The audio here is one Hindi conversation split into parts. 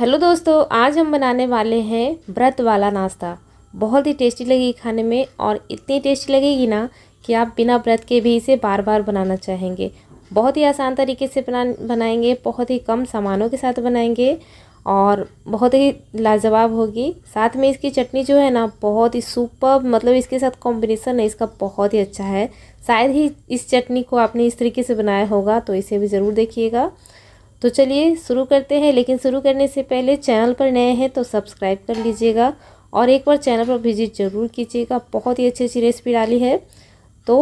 हेलो दोस्तों आज हम बनाने वाले हैं व्रत वाला नाश्ता बहुत ही टेस्टी लगेगी खाने में और इतनी टेस्टी लगेगी ना कि आप बिना व्रत के भी इसे बार बार बनाना चाहेंगे बहुत ही आसान तरीके से बना बनाएंगे बहुत ही कम सामानों के साथ बनाएंगे और बहुत ही लाजवाब होगी साथ में इसकी चटनी जो है ना बहुत ही सुपर मतलब इसके साथ कॉम्बिनेसन है इसका बहुत ही अच्छा है शायद ही इस चटनी को आपने इस तरीके से बनाया होगा तो इसे भी ज़रूर देखिएगा तो चलिए शुरू करते हैं लेकिन शुरू करने से पहले चैनल पर नए हैं तो सब्सक्राइब कर लीजिएगा और एक बार चैनल पर विजिट ज़रूर कीजिएगा बहुत ही अच्छी अच्छी रेसिपी डाली है तो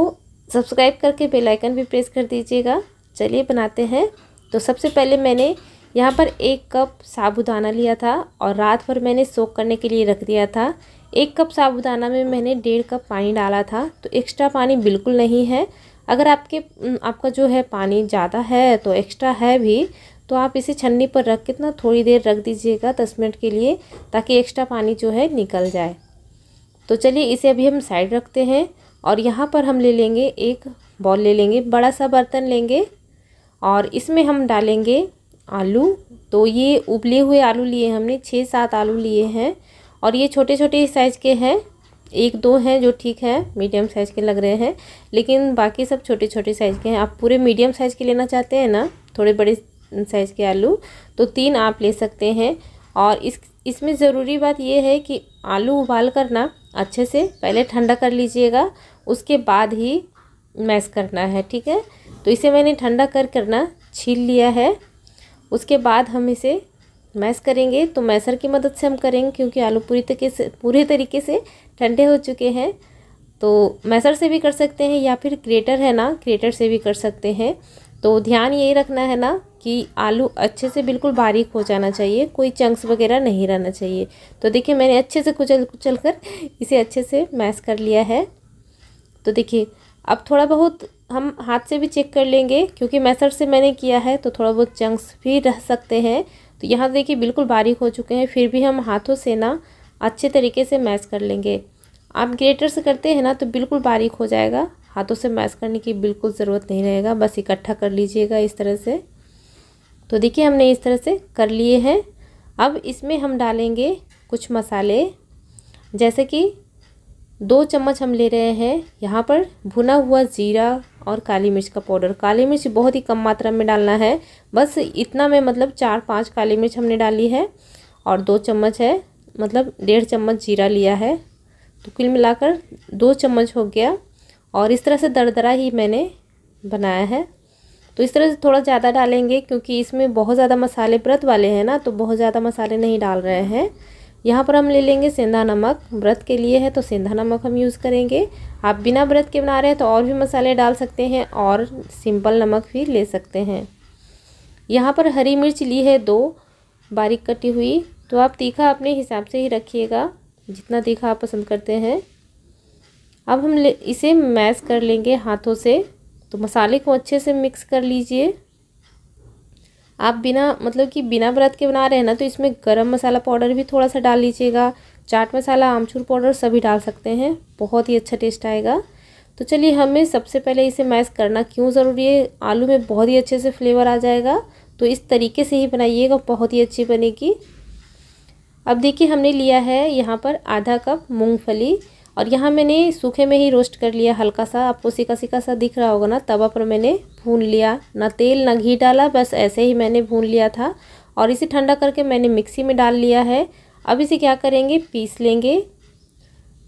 सब्सक्राइब करके बेल आइकन भी प्रेस कर दीजिएगा चलिए बनाते हैं तो सबसे पहले मैंने यहाँ पर एक कप साबुदाना लिया था और रात भर मैंने सोख करने के लिए रख दिया था एक कप साबुदाना में मैंने डेढ़ कप पानी डाला था तो एक्स्ट्रा पानी बिल्कुल नहीं है अगर आपके आपका जो है पानी ज़्यादा है तो एक्स्ट्रा है भी तो आप इसे छन्नी पर रख कितना थोड़ी देर रख दीजिएगा दस मिनट के लिए ताकि एक्स्ट्रा पानी जो है निकल जाए तो चलिए इसे अभी हम साइड रखते हैं और यहाँ पर हम ले लेंगे एक बॉल ले लेंगे बड़ा सा बर्तन लेंगे और इसमें हम डालेंगे आलू तो ये उबले हुए आलू लिए हमने छः सात आलू लिए हैं और ये छोटे छोटे साइज़ के हैं एक दो हैं जो ठीक है मीडियम साइज़ के लग रहे हैं लेकिन बाकी सब छोटे छोटे साइज़ के हैं आप पूरे मीडियम साइज़ के लेना चाहते हैं ना थोड़े बड़े साइज़ के आलू तो तीन आप ले सकते हैं और इस इसमें ज़रूरी बात यह है कि आलू उबाल कर ना अच्छे से पहले ठंडा कर लीजिएगा उसके बाद ही मैश करना है ठीक है तो इसे मैंने ठंडा कर करना छील लिया है उसके बाद हम इसे मैश करेंगे तो मैसर की मदद से हम करेंगे क्योंकि आलू पूरी तरीके से पूरे तरीके से ठंडे हो चुके हैं तो मैसर से भी कर सकते हैं या फिर क्रेटर है ना क्रेटर से भी कर सकते हैं तो ध्यान यही रखना है ना कि आलू अच्छे से बिल्कुल बारीक हो जाना चाहिए कोई चंक्स वगैरह नहीं रहना चाहिए तो देखिए मैंने अच्छे से कुचल कुचल कर इसे अच्छे से मैस कर लिया है तो देखिए अब थोड़ा बहुत हम हाथ से भी चेक कर लेंगे क्योंकि मैसर से मैंने किया है तो थोड़ा बहुत चंक्स भी रह सकते हैं तो यहाँ देखिए बिल्कुल बारीक हो चुके हैं फिर भी हम हाथों से ना अच्छे तरीके से मैश कर लेंगे आप ग्रेटर से करते हैं ना तो बिल्कुल बारीक हो जाएगा हाथों से मैश करने की बिल्कुल ज़रूरत नहीं रहेगा बस इकट्ठा कर लीजिएगा इस तरह से तो देखिए हमने इस तरह से कर लिए हैं अब इसमें हम डालेंगे कुछ मसाले जैसे कि दो चम्मच हम ले रहे हैं यहाँ पर भुना हुआ ज़ीरा और काली मिर्च का पाउडर काली मिर्च बहुत ही कम मात्रा में डालना है बस इतना में मतलब चार पाँच काली मिर्च हमने डाली है और दो चम्मच है मतलब डेढ़ चम्मच जीरा लिया है तो कुल मिलाकर दो चम्मच हो गया और इस तरह से दरदरा ही मैंने बनाया है तो इस तरह से थोड़ा ज़्यादा डालेंगे क्योंकि इसमें बहुत ज़्यादा मसाले व्रत वाले हैं ना तो बहुत ज़्यादा मसाले नहीं डाल रहे हैं यहाँ पर हम ले लेंगे सेंधा नमक व्रत के लिए है तो सेंधा नमक हम यूज़ करेंगे आप बिना व्रत के बना रहे हैं तो और भी मसाले डाल सकते हैं और सिंपल नमक भी ले सकते हैं यहाँ पर हरी मिर्च ली है दो बारीक कटी हुई तो आप तीखा अपने हिसाब से ही रखिएगा जितना तीखा आप पसंद करते हैं अब हम इसे मैश कर लेंगे हाथों से तो मसाले को अच्छे से मिक्स कर लीजिए आप बिना मतलब कि बिना व्रत के बना रहे हैं ना तो इसमें गरम मसाला पाउडर भी थोड़ा सा डाल लीजिएगा चाट मसाला आमचूर पाउडर सभी डाल सकते हैं बहुत ही अच्छा टेस्ट आएगा तो चलिए हमें सबसे पहले इसे मैश करना क्यों ज़रूरी है आलू में बहुत ही अच्छे से फ्लेवर आ जाएगा तो इस तरीके से ही बनाइएगा बहुत ही अच्छी बनेगी अब देखिए हमने लिया है यहाँ पर आधा कप मूंगफली और यहाँ मैंने सूखे में ही रोस्ट कर लिया हल्का सा आपको सिका सिका सा दिख रहा होगा ना तवा पर मैंने भून लिया ना तेल ना घी डाला बस ऐसे ही मैंने भून लिया था और इसे ठंडा करके मैंने मिक्सी में डाल लिया है अब इसे क्या करेंगे पीस लेंगे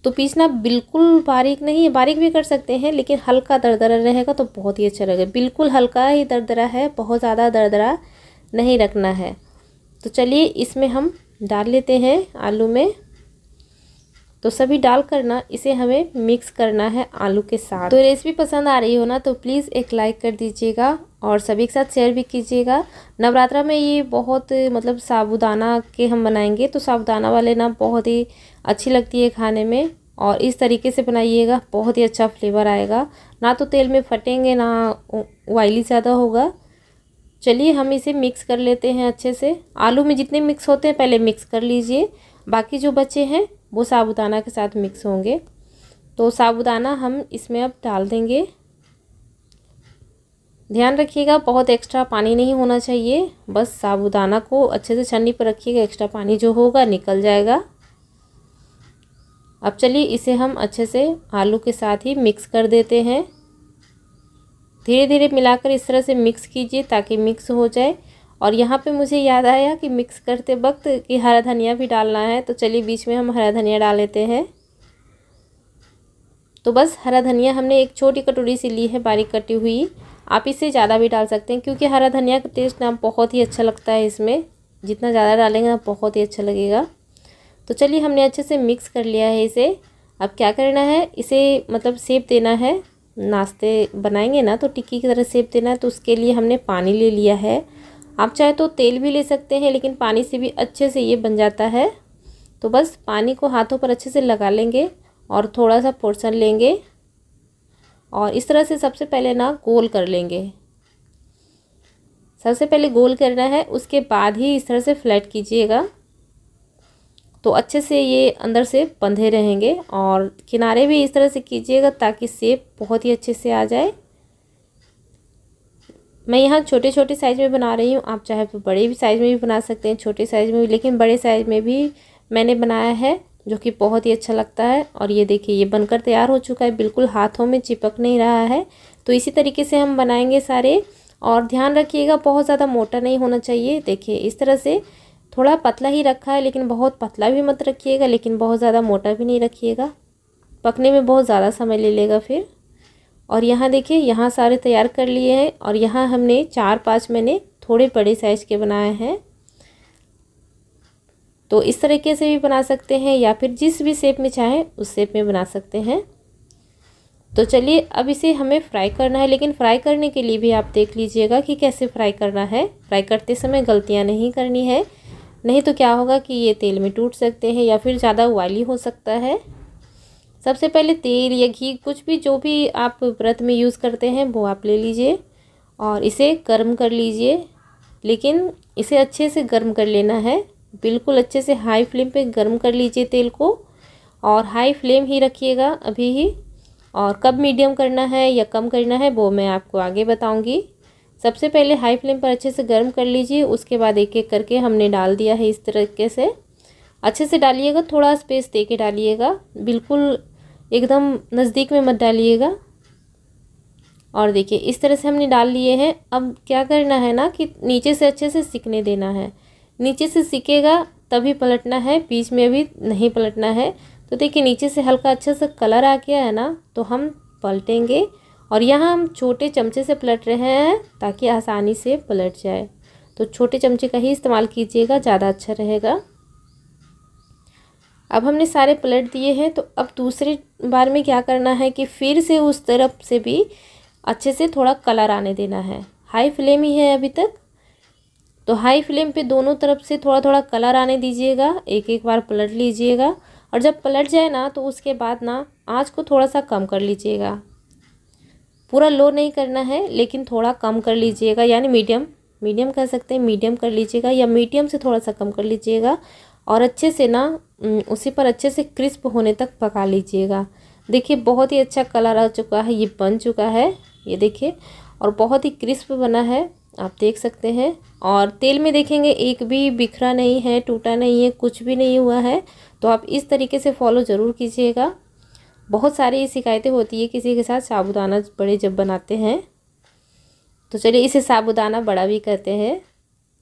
तो पीसना बिल्कुल बारीक नहीं है बारीक भी कर सकते हैं लेकिन हल्का दरदरा रहेगा तो बहुत ही अच्छा रहेगा बिल्कुल हल्का ही दरदरा है बहुत ज़्यादा दरदरा नहीं रखना है तो चलिए इसमें हम डाल लेते हैं आलू में तो सभी डाल करना इसे हमें मिक्स करना है आलू के साथ तो रेसिपी पसंद आ रही हो ना तो प्लीज़ एक लाइक कर दीजिएगा और सभी के साथ शेयर भी कीजिएगा नवरात्रा में ये बहुत मतलब साबुदाना के हम बनाएंगे तो साबुदाना वाले ना बहुत ही अच्छी लगती है खाने में और इस तरीके से बनाइएगा बहुत ही अच्छा फ्लेवर आएगा ना तो तेल में फटेंगे ना ऑयली ज़्यादा होगा चलिए हम इसे मिक्स कर लेते हैं अच्छे से आलू में जितने मिक्स होते हैं पहले मिक्स कर लीजिए बाकी जो बचे हैं वो साबुदाना के साथ मिक्स होंगे तो साबुदाना हम इसमें अब डाल देंगे ध्यान रखिएगा बहुत एक्स्ट्रा पानी नहीं होना चाहिए बस साबुदाना को अच्छे से छन्नी पर रखिएगा एक्स्ट्रा पानी जो होगा निकल जाएगा अब चलिए इसे हम अच्छे से आलू के साथ ही मिक्स कर देते हैं धीरे धीरे मिलाकर इस तरह से मिक्स कीजिए ताकि मिक्स हो जाए और यहाँ पे मुझे याद आया कि मिक्स करते वक्त कि हरा धनिया भी डालना है तो चलिए बीच में हम हरा धनिया डाल लेते हैं तो बस हरा धनिया हमने एक छोटी कटोरी से ली है बारीक कटी हुई आप इसे ज़्यादा भी डाल सकते हैं क्योंकि हरा धनिया का टेस्ट ना बहुत ही अच्छा लगता है इसमें जितना ज़्यादा डालेंगे ना बहुत ही अच्छा लगेगा तो चलिए हमने अच्छे से मिक्स कर लिया है इसे अब क्या करना है इसे मतलब सेप देना है नाश्ते बनाएंगे ना तो टिक्की की तरह सेप देना है तो उसके लिए हमने पानी ले लिया है आप चाहे तो तेल भी ले सकते हैं लेकिन पानी से भी अच्छे से ये बन जाता है तो बस पानी को हाथों पर अच्छे से लगा लेंगे और थोड़ा सा पोर्सन लेंगे और इस तरह से सबसे पहले ना गोल कर लेंगे सबसे पहले गोल करना है उसके बाद ही इस तरह से फ्लैट कीजिएगा तो अच्छे से ये अंदर से बंधे रहेंगे और किनारे भी इस तरह से कीजिएगा ताकि सेप बहुत ही अच्छे से आ जाए मैं यहाँ छोटे छोटे साइज़ में बना रही हूँ आप चाहे तो बड़े भी साइज़ में भी बना सकते हैं छोटे साइज़ में भी लेकिन बड़े साइज़ में भी मैंने बनाया है जो कि बहुत ही अच्छा लगता है और ये देखिए ये बनकर तैयार हो चुका है बिल्कुल हाथों में चिपक नहीं रहा है तो इसी तरीके से हम बनाएंगे सारे और ध्यान रखिएगा बहुत ज़्यादा मोटा नहीं होना चाहिए देखिए इस तरह से थोड़ा पतला ही रखा है लेकिन बहुत पतला भी मत रखिएगा लेकिन बहुत ज़्यादा मोटा भी नहीं रखिएगा पकने में बहुत ज़्यादा समय ले लेगा फिर और यहाँ देखिए यहाँ सारे तैयार कर लिए हैं और यहाँ हमने चार पाँच मैंने थोड़े बड़े साइज़ के बनाए हैं तो इस तरीके से भी बना सकते हैं या फिर जिस भी शेप में चाहें उस शेप में बना सकते हैं तो चलिए अब इसे हमें फ्राई करना है लेकिन फ्राई करने के लिए भी आप देख लीजिएगा कि कैसे फ्राई करना है फ्राई करते समय गलतियाँ नहीं करनी है नहीं तो क्या होगा कि ये तेल में टूट सकते हैं या फिर ज़्यादा वाइली हो सकता है सबसे पहले तेल या घी कुछ भी जो भी आप व्रत में यूज़ करते हैं वो आप ले लीजिए और इसे गर्म कर लीजिए लेकिन इसे अच्छे से गर्म कर लेना है बिल्कुल अच्छे से हाई फ्लेम पे गर्म कर लीजिए तेल को और हाई फ्लेम ही रखिएगा अभी ही और कब मीडियम करना है या कम करना है वो मैं आपको आगे बताऊँगी सबसे पहले हाई फ्लेम पर अच्छे से गर्म कर लीजिए उसके बाद एक एक करके हमने डाल दिया है इस तरीके से अच्छे से डालिएगा थोड़ा स्पेस दे के डालिएगा बिल्कुल एकदम नज़दीक में मत डालिएगा और देखिए इस तरह से हमने डाल लिए हैं अब क्या करना है ना कि नीचे से अच्छे से सीखने देना है नीचे से सीखेगा तभी पलटना है बीच में भी नहीं पलटना है तो देखिए नीचे से हल्का अच्छा सा कलर आ गया है ना तो हम पलटेंगे और यहाँ हम छोटे चमचे से पलट रहे हैं ताकि आसानी से पलट जाए तो छोटे चमचे का ही इस्तेमाल कीजिएगा ज़्यादा अच्छा रहेगा अब हमने सारे पलट दिए हैं तो अब दूसरी बार में क्या करना है कि फिर से उस तरफ से भी अच्छे से थोड़ा कलर आने देना है हाई फ्लेम ही है अभी तक तो हाई फ्लेम पे दोनों तरफ से थोड़ा थोड़ा कलर आने दीजिएगा एक एक बार पलट लीजिएगा और जब पलट जाए ना तो उसके बाद ना आँच को थोड़ा सा कम कर लीजिएगा पूरा लो नहीं करना है लेकिन थोड़ा कम कर लीजिएगा यानी मीडियम मीडियम कह सकते हैं मीडियम कर लीजिएगा या मीडियम से थोड़ा सा कम कर लीजिएगा और अच्छे से ना उसी पर अच्छे से क्रिस्प होने तक पका लीजिएगा देखिए बहुत ही अच्छा कलर आ चुका है ये बन चुका है ये देखिए और बहुत ही क्रिस्प बना है आप देख सकते हैं और तेल में देखेंगे एक भी बिखरा नहीं है टूटा नहीं है कुछ भी नहीं हुआ है तो आप इस तरीके से फॉलो ज़रूर कीजिएगा बहुत सारी शिकायतें होती है किसी के साथ साबुदाना बड़े जब बनाते हैं तो चलिए इसे साबुदाना बड़ा भी करते हैं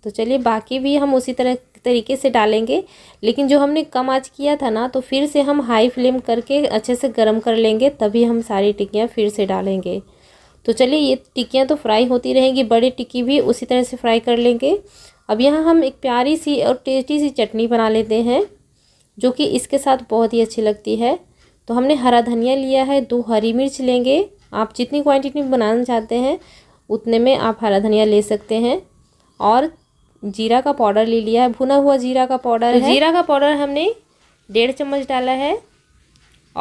तो चलिए बाकी भी हम उसी तरह तरीके से डालेंगे लेकिन जो हमने कम आँच किया था ना तो फिर से हम हाई फ्लेम करके अच्छे से गर्म कर लेंगे तभी हम सारी टिक्कियाँ फिर से डालेंगे तो चलिए ये टिक्कियाँ तो फ्राई होती रहेंगी बड़ी टिक्की भी उसी तरह से फ्राई कर लेंगे अब यहाँ हम एक प्यारी सी और टेस्टी सी चटनी बना लेते हैं जो कि इसके साथ बहुत ही अच्छी लगती है तो हमने हरा धनिया लिया है दो हरी मिर्च लेंगे आप जितनी क्वांटिटी में बनाना चाहते हैं उतने में आप हरा धनिया ले सकते हैं और जीरा का पाउडर ले लिया है भुना हुआ जीरा का पाउडर तो जीरा का पाउडर हमने डेढ़ चम्मच डाला है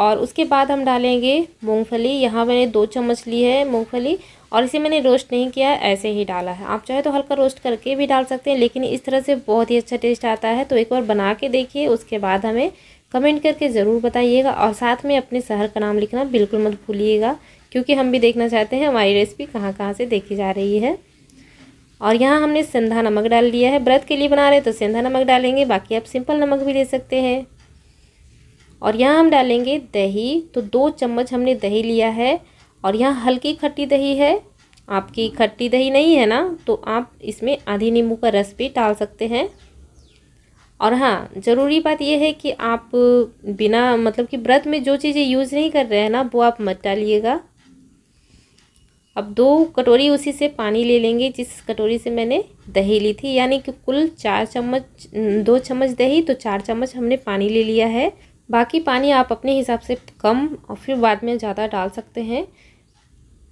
और उसके बाद हम डालेंगे मूंगफली यहाँ मैंने दो चम्मच ली है मूंगफली और इसे मैंने रोस्ट नहीं किया है ऐसे ही डाला है आप चाहे तो हल्का रोस्ट करके भी डाल सकते हैं लेकिन इस तरह से बहुत ही अच्छा टेस्ट आता है तो एक बार बना के देखिए उसके बाद हमें कमेंट करके ज़रूर बताइएगा और साथ में अपने शहर का नाम लिखना बिल्कुल मत भूलिएगा क्योंकि हम भी देखना चाहते हैं हमारी रेसिपी कहाँ कहाँ से देखी जा रही है और यहाँ हमने सेंधा नमक डाल दिया है व्रत के लिए बना रहे तो सेंधा नमक डालेंगे बाकी आप सिंपल नमक भी ले सकते हैं और यहाँ हम डालेंगे दही तो दो चम्मच हमने दही लिया है और यहाँ हल्की खट्टी दही है आपकी खट्टी दही नहीं है ना तो आप इसमें आधी नींबू का रस भी डाल सकते हैं और हाँ ज़रूरी बात यह है कि आप बिना मतलब कि व्रत में जो चीज़ें यूज़ नहीं कर रहे हैं ना वो आप मत डालिएगा अब दो कटोरी उसी से पानी ले लेंगे जिस कटोरी से मैंने दही ली थी यानी कि कुल चार चम्मच दो चम्मच दही तो चार चम्मच हमने पानी ले लिया है बाकी पानी आप अपने हिसाब से कम और फिर बाद में ज़्यादा डाल सकते हैं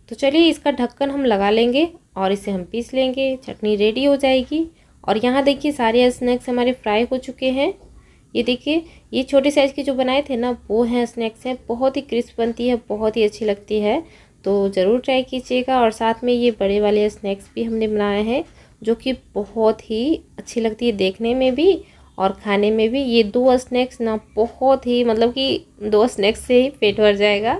तो चलिए इसका ढक्कन हम लगा लेंगे और इसे हम पीस लेंगे चटनी रेडी हो जाएगी और यहाँ देखिए सारे स्नैक्स हमारे फ्राई हो चुके हैं ये देखिए ये छोटे साइज़ के जो बनाए थे ना वो हैं स्नैक्स हैं बहुत ही क्रिस्प बनती है बहुत ही अच्छी लगती है तो ज़रूर ट्राई कीजिएगा और साथ में ये बड़े वाले स्नैक्स भी हमने बनाए हैं जो कि बहुत ही अच्छी लगती है देखने में भी और खाने में भी ये दो स्नैक्स ना बहुत ही मतलब कि दो स्नैक्स से ही पेट भर जाएगा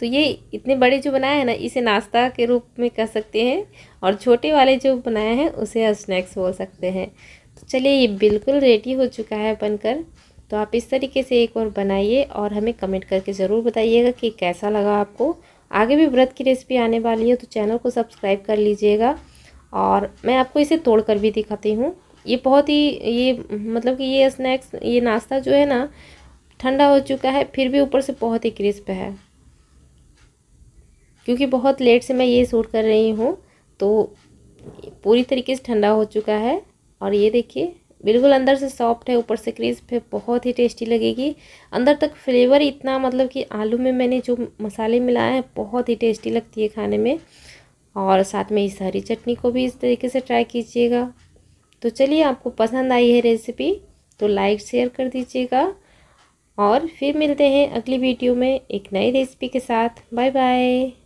तो ये इतने बड़े जो बनाए हैं ना इसे नाश्ता के रूप में कर सकते हैं और छोटे वाले जो बनाए हैं उसे स्नैक्स बोल सकते हैं तो चलिए ये बिल्कुल रेडी हो चुका है बनकर तो आप इस तरीके से एक और बनाइए और हमें कमेंट करके ज़रूर बताइएगा कि कैसा लगा आपको आगे भी व्रत की रेसिपी आने वाली है तो चैनल को सब्सक्राइब कर लीजिएगा और मैं आपको इसे तोड़ कर भी दिखाती हूँ ये बहुत ही ये मतलब कि ये स्नैक्स ये नाश्ता जो है ना ठंडा हो चुका है फिर भी ऊपर से बहुत ही क्रिस्प है क्योंकि बहुत लेट से मैं ये सूट कर रही हूँ तो पूरी तरीके से ठंडा हो चुका है और ये देखिए बिल्कुल अंदर से सॉफ्ट है ऊपर से क्रिस्प है बहुत ही टेस्टी लगेगी अंदर तक फ्लेवर इतना मतलब कि आलू में मैंने जो मसाले मिलाए हैं बहुत ही टेस्टी लगती है खाने में और साथ में इस हरी चटनी को भी इस तरीके से ट्राई कीजिएगा तो चलिए आपको पसंद आई है रेसिपी तो लाइक शेयर कर दीजिएगा और फिर मिलते हैं अगली वीडियो में एक नई रेसिपी के साथ बाय बाय